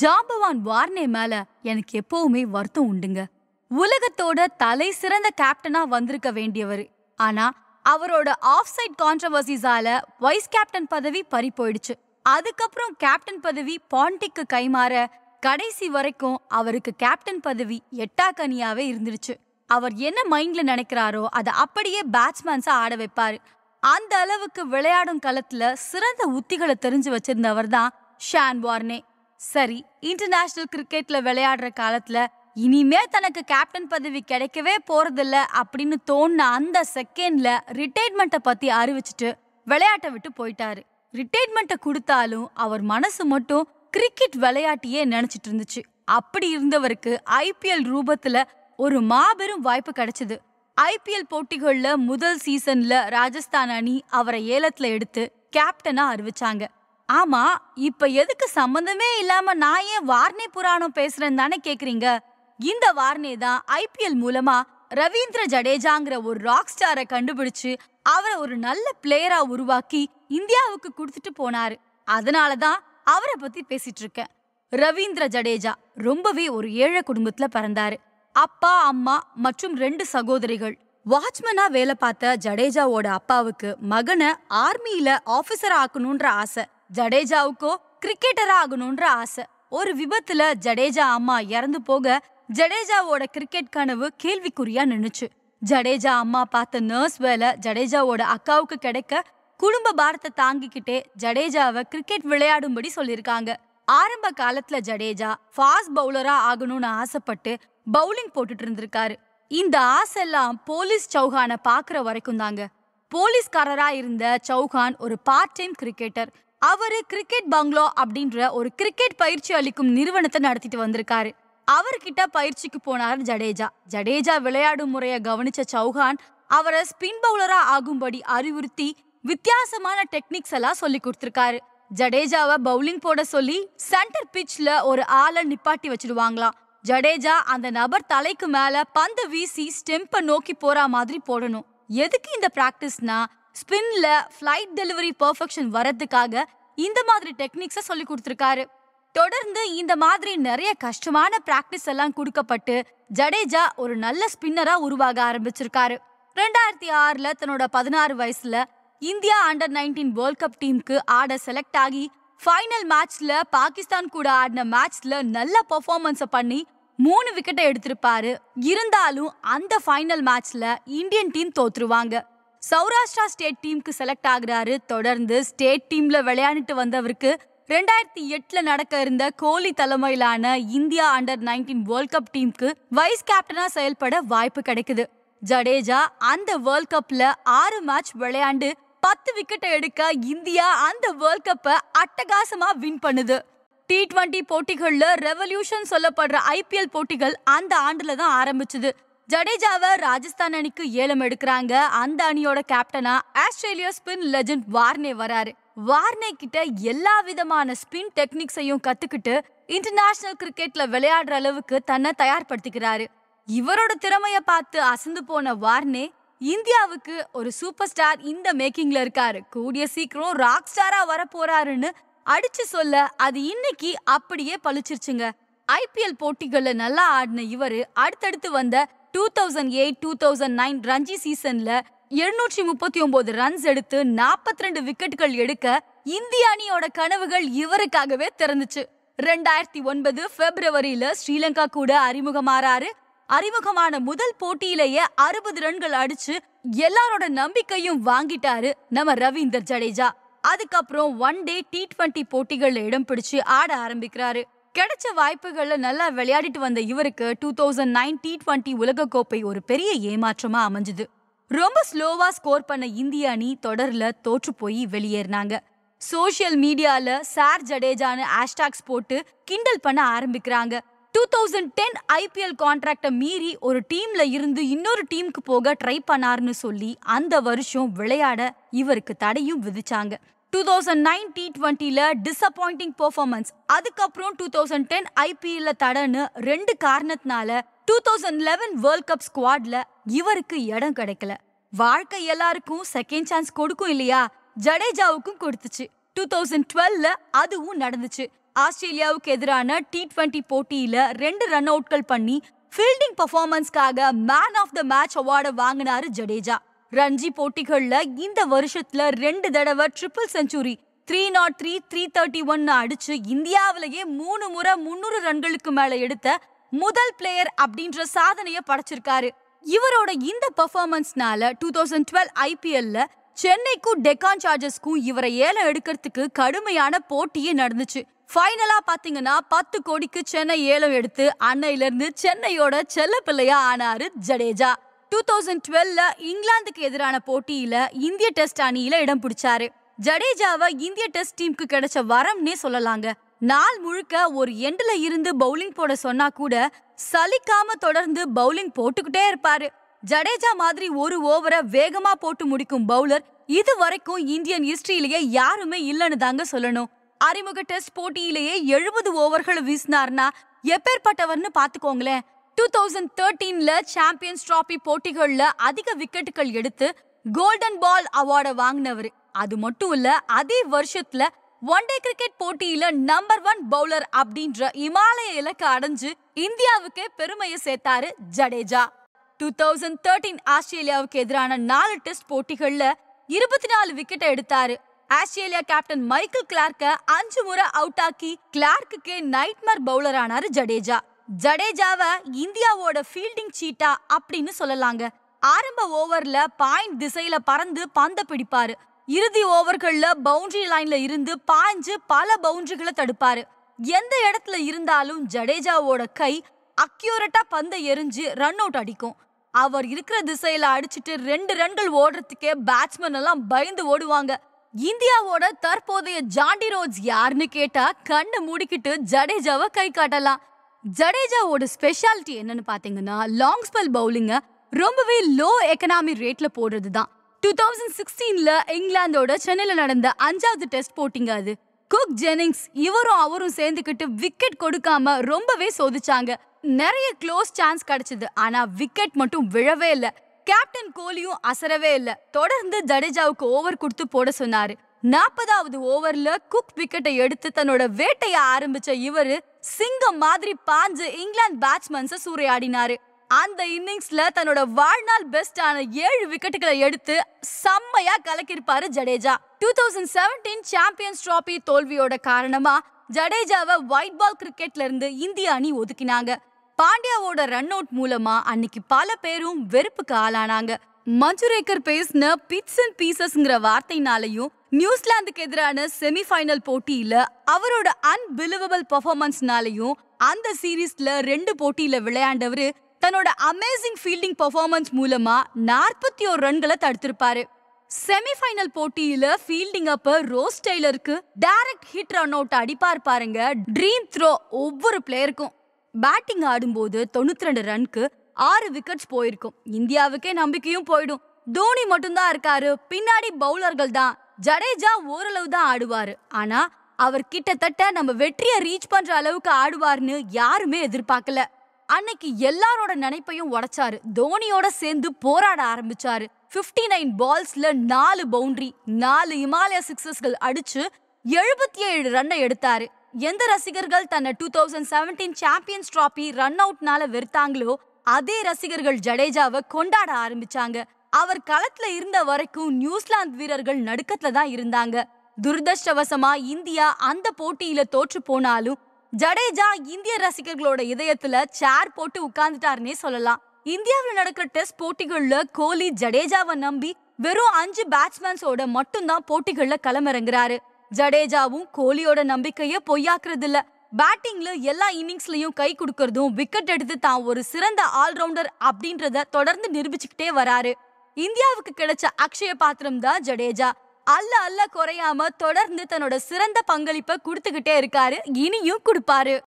ஜாம்பவான் வார்னே மேல எனக்கு எப்பவுமே வருத்தம் உண்டுங்க உலகத்தோட தலை சிறந்த கேப்டனா வந்திருக்க வேண்டியவர் ஆனா அவரோட ஆஃப் சைட் கான்ட்ரவர்சிஸால வைஸ் கேப்டன் பதவி பறி போயிடுச்சு அதுக்கப்புறம் கேப்டன் பதவி பாண்டிக்கு கைமாற கடைசி வரைக்கும் அவருக்கு கேப்டன் பதவி எட்டா கனியாவே இருந்துருச்சு அவர் என்ன மைண்ட்ல நினைக்கிறாரோ அதை அப்படியே பேட்ஸ்மேன்ஸா ஆட வைப்பாரு அந்த அளவுக்கு விளையாடும் களத்துல சிறந்த உத்திகளை தெரிஞ்சு வச்சிருந்தவர் தான் ஷான் வார்னே சரி இன்டர்நேஷனல் கிரிக்கெட்ல விளையாடுற காலத்துல இனிமே தனக்கு கேப்டன் பதவி கிடைக்கவே போறதில்ல அப்படின்னு தோணுன அந்த செகண்ட்ல ரிட்டையர்மெண்ட்டை பத்தி அறிவிச்சுட்டு விளையாட்ட விட்டு போயிட்டாரு ரிட்டையர்மெண்ட்டை கொடுத்தாலும் அவர் மனசு மட்டும் கிரிக்கெட் விளையாட்டியே நினைச்சிட்டு இருந்துச்சு அப்படி இருந்தவருக்கு ஐபிஎல் ரூபத்துல ஒரு மாபெரும் வாய்ப்பு கிடைச்சது ஐபிஎல் போட்டிகள்ல முதல் சீசன்ல ராஜஸ்தான் அணி அவரை ஏலத்துல எடுத்து கேப்டனா அறிவிச்சாங்க ஆமா இப்ப எதுக்கு சம்பந்தமே இல்லாம நான் ஏன் வார்னே புராணம் பேசுறேன்னு தானே கேக்குறீங்க இந்த வார்னே தான் ஐபிஎல் மூலமா ரவீந்திர ஜடேஜாங்கிற ஒரு ராக் ஸ்டாரை கண்டுபிடிச்சு அவரை ஒரு நல்ல பிளேயரா உருவாக்கி இந்தியாவுக்கு கொடுத்துட்டு போனாரு அதனால தான் அவரை பத்தி பேசிட்டு இருக்கேன் ரவீந்திர ஜடேஜா ரொம்பவே ஒரு ஏழை குடும்பத்துல பிறந்தாரு அப்பா அம்மா மற்றும் ரெண்டு சகோதரிகள் வாட்ச்மனா வேலை பார்த்த ஜடேஜாவோட அப்பாவுக்கு மகனை ஆர்மியில ஆபீசர் ஆக்கணும்ன்ற ஆசை ஜடேஜாவுக்கோ கிரிக்கெட்டரா ஆகணும்ன்ற ஆசை ஒரு விபத்துல ஜடேஜா அம்மா இறந்து போக ஜடேஜாவோட கிரிக்கெட் கனவு கேள்விக்குறியா நின்னுச்சு ஜடேஜா அம்மா பார்த்த நர்ஸ் வேலை ஜடேஜாவோட அக்காவுக்கு கிடைக்க குடும்ப பாரத்தை தாங்கிக்கிட்டே ஜடேஜாவை கிரிக்கெட் விளையாடும்படி சொல்லியிருக்காங்க ஆரம்ப காலத்துல ஜடேஜா ஃபாஸ்ட் பவுலரா ஆகணும்னு ஆசைப்பட்டு பவுலிங் போட்டுட்டு இருந்திருக்காரு இந்த ஆசை எல்லாம் போலீஸ் சௌஹான பாக்குற வரைக்கும் தாங்க போலீஸ்காரரா இருந்த சௌஹான் ஒரு பார்ட் டைம் கிரிக்கெட்டர் அவரு கிரிக்கெட் பங்களோ அப்படின்ற ஒரு கிரிக்கெட் பயிற்சி அளிக்கும் நிறுவனத்தை நடத்திட்டு வந்திருக்காரு அவர்கிட்ட பயிற்சிக்கு போனார் ஜடேஜா ஜடேஜா விளையாடும் முறையை கவனிச்ச சௌஹான் அவரை ஸ்பின் பவுலரா ஆகும்படி அறிவுறுத்தி வித்தியாசமான டெக்னிக்ஸ் எல்லாம் சொல்லி கொடுத்துருக்காரு ஜடேஜாவை பவுலிங் போட சொல்லி சென்டர் பிட்ச்ல ஒரு ஆளை நிப்பாட்டி வச்சிருவாங்களாம் ஜடேஜா அந்த நபர் தலைக்கு மேல பந்து வீசி ஸ்டெம்ப நோக்கி போற மாதிரி போடணும் எதுக்கு இந்த பிராக்டிஸ்னா ஸ்பின்ல ஃப்ளைட் டெலிவரி பர்ஃபெக்ஷன் வரதுக்காக இந்த மாதிரி டெக்னிக்ஸை சொல்லி கொடுத்துருக்காரு தொடர்ந்து இந்த மாதிரி நிறைய கஷ்டமான பிராக்டிஸ் எல்லாம் கொடுக்கப்பட்டு ஜடேஜா ஒரு நல்ல ஸ்பின்னரா உருவாக ஆரம்பிச்சிருக்காரு ரெண்டாயிரத்தி ஆறுல தன்னோட பதினாறு வயசுல India under nineteen world cup டீமுக்கு ஆட செலக்ட் ஆகி ஃபைனல் மேட்ச்ல பாகிஸ்தான் கூட ஆடின மேட்ச்ல நல்ல பர்ஃபார்மன்ஸை பண்ணி மூணு விக்கெட்டை எடுத்திருப்பாரு இருந்தாலும் அந்த ஃபைனல் மேட்ச்ல இந்தியன் டீம் தோத்துருவாங்க சௌராஷ்டிரா ஸ்டேட் டீமுக்கு செலக்ட் ஆகுறாரு தொடர்ந்து ஸ்டேட் டீம்ல விளையாண்டுட்டு வந்தவருக்கு ரெண்டாயிரத்தி எட்டுல நடக்க இருந்த கோலி தலைமையிலான India under nineteen world cup டீமுக்கு வைஸ் கேப்டனா செயல்பட வாய்ப்பு கிடைக்குது ஜடேஜா அந்த வேர்ல்ட் கப்ல ஆறு மேட்ச் விளையாண்டு பத்து விக்கெட்டை எடுக்க இந்தியா அந்த வேர்ல்ட் கப்பை அட்டகாசமா வின் பண்ணுது டி டுவெண்ட்டி போட்டிகளில் ரெவல்யூஷன் சொல்லப்படுற ஐபிஎல் போட்டிகள் அந்த ஆண்டுல தான் ஆரம்பிச்சது ஜடேஜாவை ராஜஸ்தான் அணிக்கு ஏலம் எடுக்கிறாங்க அந்த அணியோட கேப்டனா ஆஸ்திரேலியா ஸ்பின் லெஜண்ட் வார்னே வராரு வார்னே கிட்ட எல்லா விதமான ஸ்பின் டெக்னிக்ஸையும் கத்துக்கிட்டு இன்டர்நேஷனல் கிரிக்கெட்ல விளையாடுற அளவுக்கு தன்னை தயார்படுத்திக்கிறாரு இவரோட திறமைய பார்த்து அசந்து போன வார்னே இந்தியாவுக்கு ஒரு சூப்பர் ஸ்டார் இந்த மேக்கிங்ல இருக்காரு கூடிய சீக்கிரம் ராக் ஸ்டாரா வர போறாருன்னு அடிச்சு சொல்ல அது இன்னைக்கு அப்படியே பழிச்சிருச்சுங்க ஐபிஎல் போட்டிகள்ல நல்லா ஆடின இவரு அடுத்தடுத்து வந்த two thousand eight two thousand nine Ranji சீசன்ல எழுநூற்றி முப்பத்தி ஒன்பது ரன்ஸ் எடுத்து நாற்பத்தி ரெண்டு விக்கெட்டுகள் எடுக்க இந்திய அணியோட கனவுகள் இவருக்காகவே திறந்துச்சு ரெண்டாயிரத்தி ஒன்பது பிப்ரவரியில ஸ்ரீலங்கா கூட அறிமுகமாறாரு அறிமுகமான முதல் போட்டியிலேயே அறுபது ரன்கள் அடிச்சு எல்லாரோட நம்பிக்கையும் வாங்கிட்டாரு நம்ம ரவீந்தர் ஜடேஜா அதுக்கப்புறம் ஒன் டே டி டுவெண்ட்டி போட்டிகள்ல இடம் பிடிச்சு ஆட ஆரம்பிக்கிறாரு கிடைச்ச வாய்ப்புகளில் நல்லா விளையாடிட்டு வந்த இவருக்கு two thousand nine T twenty உலகக்கோப்பை ஒரு பெரிய ஏமாற்றமா அமைஞ்சுது ரொம்ப ஸ்லோவா ஸ்கோர் பண்ண இந்திய அணி தொடர்ல தோற்று போய் வெளியேறினாங்க சோசியல் மீடியால சார் ஜடேஜான்னு ஹேஷ்டாக்ஸ் போட்டு கிண்டல் பண்ண ஆரம்பிக்கிறாங்க டூ தௌசண்ட் டென் ஐபிஎல் கான்ட்ராக்டை மீறி ஒரு டீம்ல இருந்து இன்னொரு டீமுக்கு போக ட்ரை பண்ணாருன்னு சொல்லி அந்த வருஷம் விளையாட இவருக்கு தடையும் விதிச்சாங்க டூ தௌசண்ட் நைன் டி டுவெண்ட்டியில் டிசப்பாயிண்டிங் பெர்ஃபார்மன்ஸ் அதுக்கப்புறம் டூ தௌசண்ட் டென் ஐபிஎல்ல தடன்னு ரெண்டு காரணத்தினால two thousand eleven world cup ஸ்குவாட்ல இவருக்கு இடம் கிடைக்கல வாழ்க்கை எல்லாருக்கும் செகண்ட் சான்ஸ் கொடுக்கும் இல்லையா ஜடேஜாவுக்கும் கொடுத்துச்சு டூ தௌசண்ட் டுவெல்ல அதுவும் நடந்துச்சு ஆஸ்திரேலியாவுக்கு எதிரான டி டுவெண்ட்டி போட்டியில ரெண்டு ரன் அவுட்கள் பண்ணி ஃபீல்டிங் பர்ஃபார்மன்ஸ்க்காக மேன் ஆஃப் த மேட்ச் அவார்டை வாங்கினாரு ஜடேஜா ரஞ்சி போட்டிகள்ல இந்த வருஷத்துல ரெண்டு தடவை triple century three not three three thirty ஒன்னு அடிச்சு இந்தியாவிலேயே மூணு முறை முன்னூறு ரன்களுக்கு மேல எடுத்த முதல் பிளேயர் அப்படின்ற சாதனைய படைச்சிருக்காரு இவரோட இந்த பெர்ஃபார்மன்ஸ்னால டூ தௌசண்ட் டுவெல் ஐபிஎல்ல சென்னைக்கும் டெக்கான் சார்ஜஸ்க்கும் இவரை ஏலம் எடுக்கிறதுக்கு கடுமையான போட்டியே நடந்துச்சு ஃபைனலா பாத்தீங்கன்னா பத்து கோடிக்கு சென்னை ஏலம் எடுத்து அன்னையிலிருந்து சென்னையோட செல்ல பிள்ளையா ஆனாரு ஜடேஜா டூ தௌசண்ட் டுவெல்ல இங்கிலாந்துக்கு எதிரான போட்டியில இந்திய டெஸ்ட் அணியில இடம் பிடிச்சாரு ஜடேஜாவை இந்திய டெஸ்ட் டீமுக்கு கிடைச்ச வரம்னே சொல்லலாங்க நாள் முழுக்க ஒரு எண்ட்ல இருந்து பவுலிங் போட சொன்னா கூட சலிக்காம தொடர்ந்து பவுலிங் போட்டுக்கிட்டே இருப்பாரு ஜடேஜா மாதிரி ஒரு ஓவரை வேகமா போட்டு முடிக்கும் பவுலர் இது வரைக்கும் இந்தியன் ஹிஸ்டரியிலேயே யாருமே இல்லைன்னு தாங்க சொல்லணும் அறிமுக டெஸ்ட் போட்டியிலேயே எழுபது ஓவர்கள் வீசினார்னா எப்பேற்பட்டவர்னு பாத்துக்கோங்களேன் டூ தௌசண்ட் தேர்ட்டீன்ல சாம்பியன்ஸ் டிராபி போட்டிகள்ல அதிக விக்கெட்டுகள் எடுத்து கோல்டன் பால் அவார்டை வாங்கினவர் அது மட்டும் இல்ல அதே வருஷத்துல ஒன் டே கிரிக்கெட் போட்டியில நம்பர் ஒன் பவுலர் அப்படின்ற இமாலய இலக்கை அடைஞ்சு இந்தியாவுக்கே பெருமையை சேர்த்தாரு ஜடேஜா டூ தௌசண்ட் தேர்ட்டீன் ஆஸ்திரேலியாவுக்கு எதிரான நாலு டெஸ்ட் போட்டிகள்ல இருபத்தி நாலு விக்கெட்டை எடுத்தாரு ஆஸ்திரேலியா கேப்டன் மைக்கேல் கிளார்க்க அஞ்சு முறை அவுட் ஆக்கி கிளார்க்குக்கே நைட்மர் பவுலர் ஆனாரு ஜடேஜா ஜடேஜாவை இந்தியாவோட ஃபீல்டிங் சீட்டா அப்படின்னு சொல்லலாங்க ஆரம்ப ஓவர்ல பாயிண்ட் திசையில பறந்து பந்த பிடிப்பாரு இறுதி ஓவர்கள்ல பவுண்டரி லைன்ல இருந்து பாஞ்சு பல பவுண்டரிகளை தடுப்பாரு எந்த இடத்துல இருந்தாலும் ஜடேஜாவோட கை அக்யூரட்டா பந்தை எரிஞ்சு ரன் அவுட் அடிக்கும் அவர் இருக்கிற திசையில அடிச்சுட்டு ரெண்டு ரன்கள் ஓடுறதுக்கே பேட்ஸ்மேன் எல்லாம் பயந்து ஓடுவாங்க இந்தியாவோட தற்போதைய ஜாண்டி ரோட்ஸ் யாருன்னு கேட்டா கண்ணு மூடிக்கிட்டு ஜடேஜாவை கை காட்டலாம் ஜடேஜாவோட ஸ்பெஷாலிட்டி என்னன்னு பார்த்தீங்கன்னா லாங் ஸ்பெல் பவுலிங்கை ரொம்பவே லோ எக்கனாமி ரேட்டில் போடுறது தான் டூ தௌசண்ட் சிக்ஸ்டீனில் இங்கிலாந்தோட சென்னையில் நடந்த அஞ்சாவது டெஸ்ட் போட்டிங்க அது குக் ஜெனிங்ஸ் இவரும் அவரும் சேர்ந்துக்கிட்டு விக்கெட் கொடுக்காம ரொம்பவே சோதிச்சாங்க நிறைய க்ளோஸ் சான்ஸ் கிடைச்சது ஆனா விக்கெட் மட்டும் விழவே இல்லை கேப்டன் கோலியும் அசரவே இல்லை தொடர்ந்து ஜடேஜாவுக்கு ஓவர் கொடுத்து போட சொன்னாரு நாற்பதாவது ஓவர்ல குக் விக்கெட்டை எடுத்து தன்னோட வேட்டையை ஆரம்பிச்ச இவரு சிங்கம் மாதிரி பாஞ்சு இங்கிலாந்து பேட்ஸ்மேன்ஸை சூறையாடினாரு அந்த இன்னிங்ஸ்ல தன்னோட வாழ்நாள் பெஸ்டான ஏழு விக்கெட்டுகளை எடுத்து செம்மையா கலக்கிருப்பாரு Jadeja two thousand seventeen champions trophy தோல்வியோட காரணமா ஜடேஜாவை ஒயிட் பால் கிரிக்கெட்ல இருந்து இந்திய அணி ஒதுக்கினாங்க பாண்டியாவோட ரன் அவுட் மூலமா அன்னைக்கு பல பேரும் வெறுப்புக்கு ஆளானாங்க மஞ்சுரேக்கர் பேசின பிட்ஸ் அண்ட் பீசஸ்ங்கிற வார்த்தைனாலையும் நியூசிலாந்துக்கு எதிரான செமிஃபைனல் போட்டியில அவரோட அன்பிலிவபிள் பர்ஃபார்மன்ஸ்னாலையும் அந்த சீரீஸ்ல ரெண்டு போட்டியில விளையாண்டவர் தன்னோட அமேசிங் ஃபீல்டிங் பர்ஃபார்மன்ஸ் மூலமா நாற்பத்தி ஒரு ரன்களை தடுத்திருப்பாரு செமிஃபைனல் போட்டியில ஃபீல்டிங் அப்ப ரோஸ் டெய்லருக்கு டைரக்ட் ஹிட் ரன் அவுட் அடிப்பார் பாருங்க ட்ரீம் த்ரோ ஒவ்வொரு பிளேயருக்கும் பேட்டிங் ஆடும்போது தொண்ணூத்தி ரெண்டு ரன்க்கு ஆறு விக்கெட்ஸ் போயிருக்கும் இந்தியாவுக்கே நம்பிக்கையும் போயிடும் தோனி மட்டும்தான் இருக்காரு பின்னாடி பவுலர்கள் தான் ஜடேஜா ஓரளவு தான் ஆடுவாரு ஆனா அவர் கிட்டத்தட்ட நம்ம வெற்றியை ரீச் பண்ற அளவுக்கு ஆடுவார்னு யாருமே எதிர்பார்க்கல அன்னைக்கு எல்லாரோட நினைப்பையும் உடைச்சாரு தோனியோட சேர்ந்து போராட ஆரம்பிச்சாரு பிப்டி நைன் பால்ஸ்ல நாலு பவுண்டரி நாலு இமாலய சிக்ஸஸ்கள் அடிச்சு எழுபத்தி ஏழு ரன்னை எடுத்தாரு எந்த ரசிகர்கள் தன்னை two thousand seventeen champions trophy run அவுட்னால வெறுத்தாங்களோ அதே ரசிகர்கள் ஜடேஜாவை கொண்டாட ஆரம்பிச்சாங்க அவர் களத்துல இருந்த வரைக்கும் நியூசிலாந்து வீரர்கள் நடுக்கத்துல தான் இருந்தாங்க துரதிருஷ்டவசமா இந்தியா அந்த போட்டியில தோற்று போனாலும் ஜடேஜா இந்திய ரசிகர்களோட இதயத்துல சேர் போட்டு உட்கார்ந்துட்டாருன்னே சொல்லலாம் இந்தியாவில் நடக்கிற டெஸ்ட் போட்டிகள்ல கோலி ஜடேஜாவை நம்பி வெறும் அஞ்சு பேட்ஸ்மேன்ஸோட மட்டும்தான் போட்டிகள்ல களமிறங்குறாரு ஜடேஜாவும் கோலியோட நம்பிக்கைய பொய்யாக்குறது இல்ல பேட்டிங்ல எல்லா இன்னிங்ஸ்லயும் கை கொடுக்கறதும் விக்கெட் எடுத்து தான் ஒரு சிறந்த ஆல்ரவுண்டர் அப்படின்றத தொடர்ந்து நிரூபிச்சுக்கிட்டே வராரு இந்தியாவுக்கு கிடைச்ச அக்ஷய பாத்திரம் தான் ஜடேஜா அல்ல அல்ல குறையாம தொடர்ந்து தன்னோட சிறந்த பங்களிப்பை கொடுத்துக்கிட்டே இருக்காரு இனியும் கொடுப்பாரு